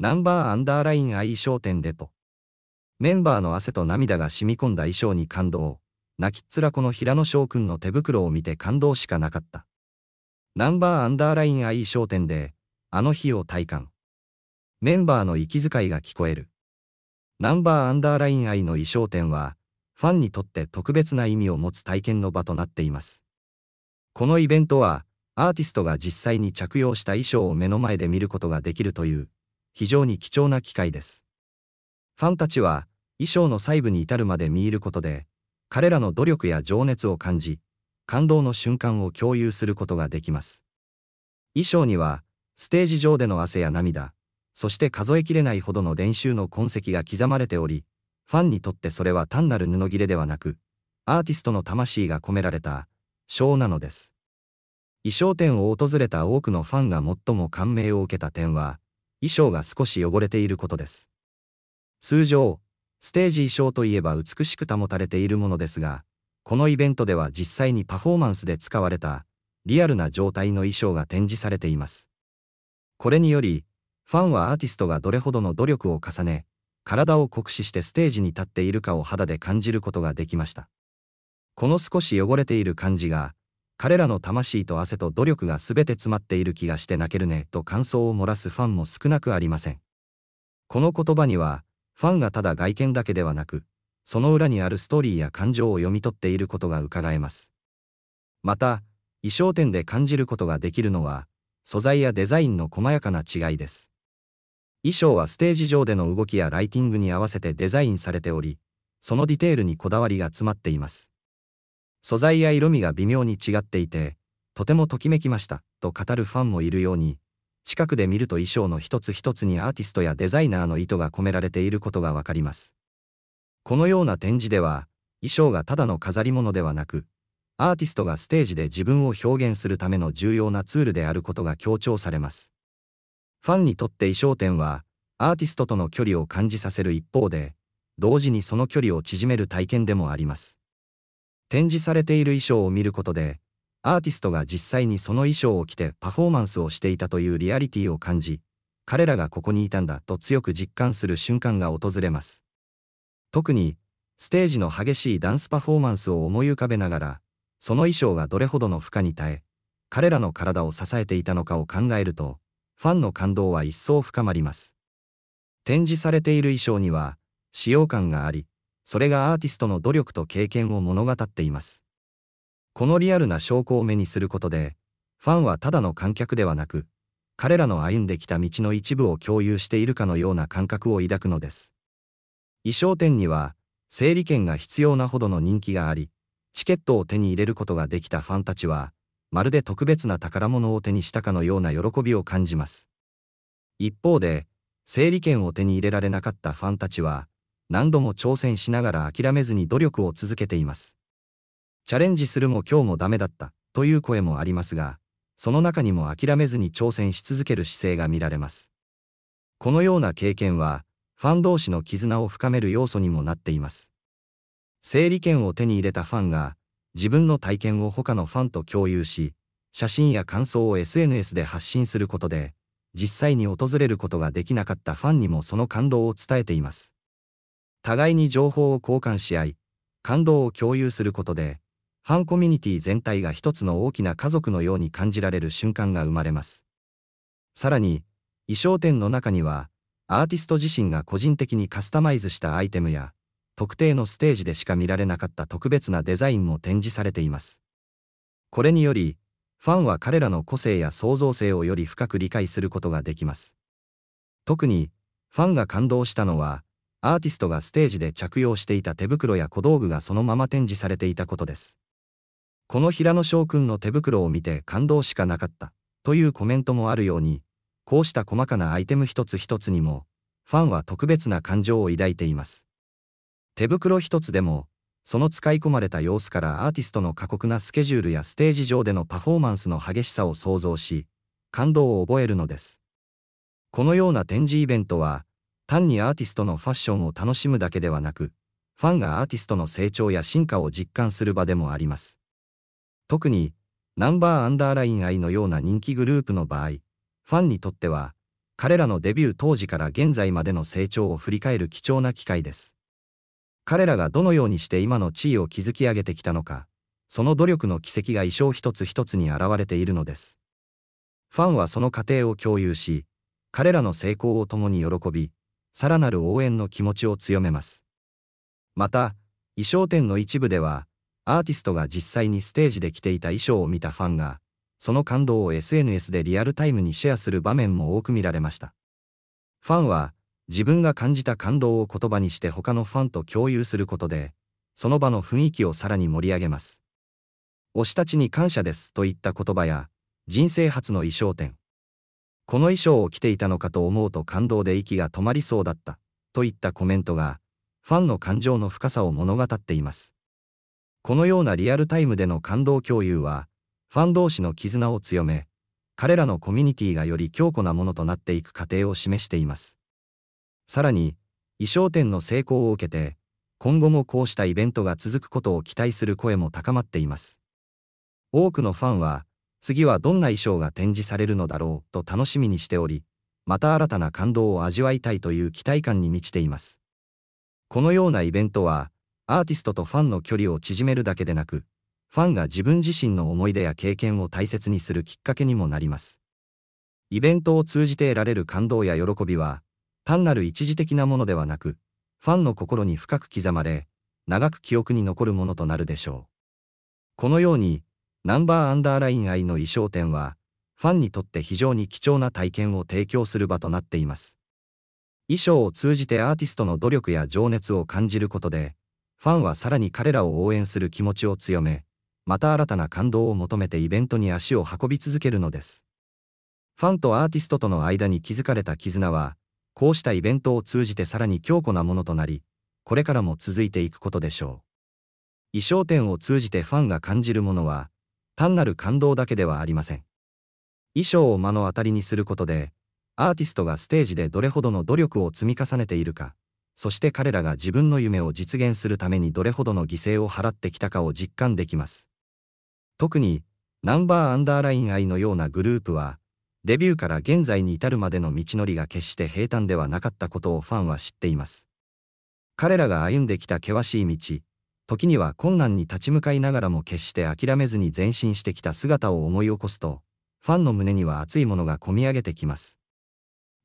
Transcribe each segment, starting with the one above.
ナンバーアンダーライン愛衣装店レポ。メンバーの汗と涙が染み込んだ衣装に感動。泣きっ面この平野翔くんの手袋を見て感動しかなかった。ナンバーアンダーライン愛衣装店で、あの日を体感。メンバーの息遣いが聞こえる。ナンバーアンダーライン愛の衣装店は、ファンにとって特別な意味を持つ体験の場となっています。このイベントは、アーティストが実際に着用した衣装を目の前で見ることができるという、非常に貴重な機会です。ファンたちは、衣装の細部に至るまで見入ることで、彼らの努力や情熱を感じ、感動の瞬間を共有することができます。衣装には、ステージ上での汗や涙、そして数えきれないほどの練習の痕跡が刻まれており、ファンにとってそれは単なる布切れではなく、アーティストの魂が込められた、賞なのです。衣装店を訪れた多くのファンが最も感銘を受けた点は、衣装が少し汚れていることです。通常、ステージ衣装といえば美しく保たれているものですが、このイベントでは実際にパフォーマンスで使われた、リアルな状態の衣装が展示されています。これにより、ファンはアーティストがどれほどの努力を重ね、体を酷使してステージに立っているかを肌で感じることができました。この少し汚れている感じが、彼らの魂と汗と努力が全て詰まっている気がして泣けるね、と感想を漏らすファンも少なくありません。この言葉には、ファンがただ外見だけではなく、その裏にあるストーリーや感情を読み取っていることが伺えます。また、衣装店で感じることができるのは、素材やデザインの細やかな違いです。衣装はステージ上での動きやライティングに合わせてデザインされており、そのディテールにこだわりが詰まっています。素材や色味が微妙に違っていて、とてもときめきました、と語るファンもいるように、近くで見ると衣装の一つ一つにアーティストやデザイナーの意図が込められていることがわかります。このような展示では、衣装がただの飾り物ではなく、アーティストがステージで自分を表現するための重要なツールであることが強調されます。ファンにとって衣装展は、アーティストとの距離を感じさせる一方で、同時にその距離を縮める体験でもあります。展示されている衣装を見ることで、アーティストが実際にその衣装を着てパフォーマンスをしていたというリアリティを感じ、彼らがここにいたんだと強く実感する瞬間が訪れます。特に、ステージの激しいダンスパフォーマンスを思い浮かべながら、その衣装がどれほどの負荷に耐え、彼らの体を支えていたのかを考えると、ファンの感動は一層深まります。展示されている衣装には、使用感があり、それがアーティストの努力と経験を物語っています。このリアルな証拠を目にすることで、ファンはただの観客ではなく、彼らの歩んできた道の一部を共有しているかのような感覚を抱くのです。衣装店には、整理券が必要なほどの人気があり、チケットを手に入れることができたファンたちは、まるで特別な宝物を手にしたかのような喜びを感じます。一方で、整理券を手に入れられなかったファンたちは、何度も挑戦しながら諦めずに努力を続けています。チャレンジするも今日もダメだったという声もありますが、その中にも諦めずに挑戦し続ける姿勢が見られます。このような経験は、ファン同士の絆を深める要素にもなっています。整理券を手に入れたファンが、自分の体験を他のファンと共有し、写真や感想を SNS で発信することで、実際に訪れることができなかったファンにもその感動を伝えています。互いに情報を交換し合い、感動を共有することで、ファンコミュニティ全体が一つの大きな家族のように感じられる瞬間が生まれます。さらに、衣装店の中には、アーティスト自身が個人的にカスタマイズしたアイテムや、特定のステージでしか見られなかった特別なデザインも展示されています。これにより、ファンは彼らの個性や創造性をより深く理解することができます。特に、ファンが感動したのは、アーティストがステージで着用していた手袋や小道具がそのまま展示されていたことです。この平野翔くんの手袋を見て感動しかなかった、というコメントもあるように、こうした細かなアイテム一つ一つにも、ファンは特別な感情を抱いています。手袋一つでも、その使い込まれた様子からアーティストの過酷なスケジュールやステージ上でのパフォーマンスの激しさを想像し、感動を覚えるのです。このような展示イベントは、単にアーティストのファッションを楽しむだけではなく、ファンがアーティストの成長や進化を実感する場でもあります。特に、ナンバーアンダーライン愛のような人気グループの場合、ファンにとっては、彼らのデビュー当時から現在までの成長を振り返る貴重な機会です。彼らがどのようにして今の地位を築き上げてきたのか、その努力の軌跡が衣装一つ一つに現れているのです。ファンはその過程を共有し、彼らの成功を共に喜び、さらなる応援の気持ちを強めます。また、衣装店の一部では、アーティストが実際にステージで着ていた衣装を見たファンが、その感動を SNS でリアルタイムにシェアする場面も多く見られました。ファンは、自分が感じた感動を言葉にして他のファンと共有することで、その場の雰囲気をさらに盛り上げます。推したちに感謝ですといった言葉や、人生初の衣装店、この衣装を着ていたのかと思うと感動で息が止まりそうだった、といったコメントが、ファンの感情の深さを物語っています。このようなリアルタイムでの感動共有は、ファン同士の絆を強め、彼らのコミュニティがより強固なものとなっていく過程を示しています。さらに、衣装展の成功を受けて、今後もこうしたイベントが続くことを期待する声も高まっています。多くのファンは、次はどんな衣装が展示されるのだろうと楽しみにしており、また新たな感動を味わいたいという期待感に満ちています。このようなイベントは、アーティストとファンの距離を縮めるだけでなく、ファンが自分自身の思い出や経験を大切にするきっかけにもなります。イベントを通じて得られる感動や喜びは、単なる一時的なものではなく、ファンの心に深く刻まれ、長く記憶に残るものとなるでしょう。このように、ナンバーアンダーライン愛の衣装展は、ファンにとって非常に貴重な体験を提供する場となっています。衣装を通じてアーティストの努力や情熱を感じることで、ファンはさらに彼らを応援する気持ちを強め、また新たな感動を求めてイベントに足を運び続けるのです。ファンとアーティストとの間に築かれた絆は、こうしたイベントを通じてさらに強固なものとなり、これからも続いていくことでしょう。衣装展を通じてファンが感じるものは、単なる感動だけではありません。衣装を目の当たりにすることで、アーティストがステージでどれほどの努力を積み重ねているか、そして彼らが自分の夢を実現するためにどれほどの犠牲を払ってきたかを実感できます。特に、ナンバーアンダーライン愛のようなグループは、デビューから現在に至るまでの道のりが決して平坦ではなかったことをファンは知っています。彼らが歩んできた険しい道、時には困難に立ち向かいながらも決して諦めずに前進してきた姿を思い起こすと、ファンの胸には熱いものがこみ上げてきます。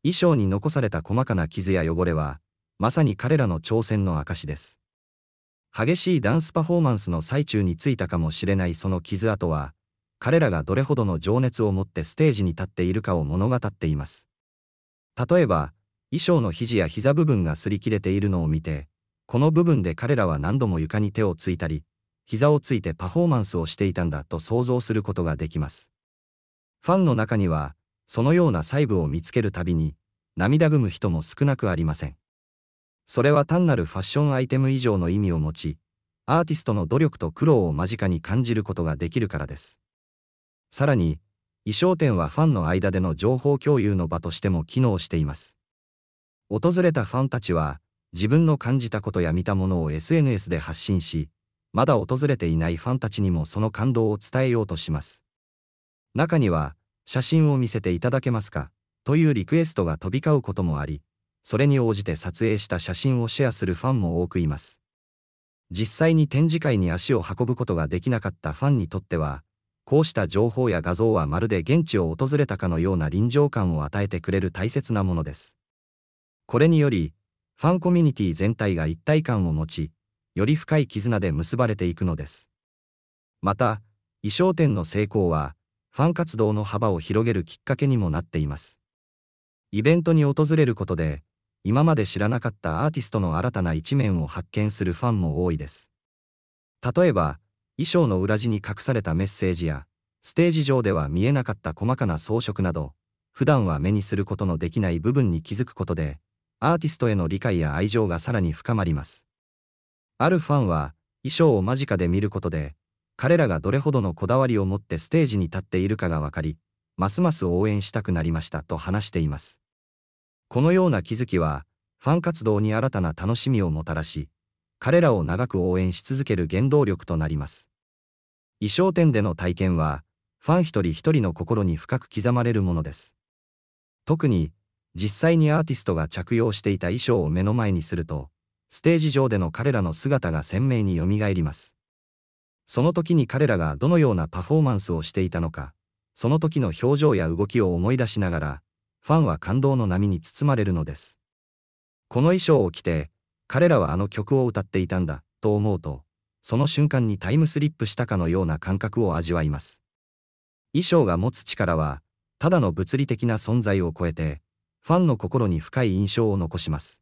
衣装に残された細かな傷や汚れは、まさに彼らの挑戦の証です。激しいダンスパフォーマンスの最中についたかもしれないその傷跡は、彼らがどれほどの情熱を持ってステージに立っているかを物語っています。例えば、衣装の肘や膝部分が擦り切れているのを見て、この部分で彼らは何度も床に手をついたり、膝をついてパフォーマンスをしていたんだと想像することができます。ファンの中には、そのような細部を見つけるたびに、涙ぐむ人も少なくありません。それは単なるファッションアイテム以上の意味を持ち、アーティストの努力と苦労を間近に感じることができるからです。さらに、衣装店はファンの間での情報共有の場としても機能しています。訪れたファンたちは、自分の感じたことや見たものを SNS で発信し、まだ訪れていないファンたちにもその感動を伝えようとします。中には、写真を見せていただけますかというリクエストが飛び交うこともあり、それに応じて撮影した写真をシェアするファンも多くいます。実際に展示会に足を運ぶことができなかったファンにとっては、こうした情報や画像はまるで現地を訪れたかのような臨場感を与えてくれる大切なものです。これにより、ファンコミュニティ全体が一体感を持ち、より深い絆で結ばれていくのです。また、衣装店の成功は、ファン活動の幅を広げるきっかけにもなっています。イベントに訪れることで、今まで知らなかったアーティストの新たな一面を発見するファンも多いです。例えば、衣装の裏地に隠されたメッセージや、ステージ上では見えなかった細かな装飾など、普段は目にすることのできない部分に気づくことで、アーティストへの理解や愛情がさらに深まります。あるファンは、衣装を間近で見ることで、彼らがどれほどのこだわりを持ってステージに立っているかが分かり、ますます応援したくなりましたと話しています。このような気づきは、ファン活動に新たな楽しみをもたらし、彼らを長く応援し続ける原動力となります。衣装店での体験は、ファン一人一人の心に深く刻まれるものです。特に、実際にアーティストが着用していた衣装を目の前にすると、ステージ上での彼らの姿が鮮明によみがえります。その時に彼らがどのようなパフォーマンスをしていたのか、その時の表情や動きを思い出しながら、ファンは感動の波に包まれるのです。この衣装を着て、彼らはあの曲を歌っていたんだ、と思うと、その瞬間にタイムスリップしたかのような感覚を味わいます。衣装が持つ力は、ただの物理的な存在を超えて、ファンの心に深い印象を残します。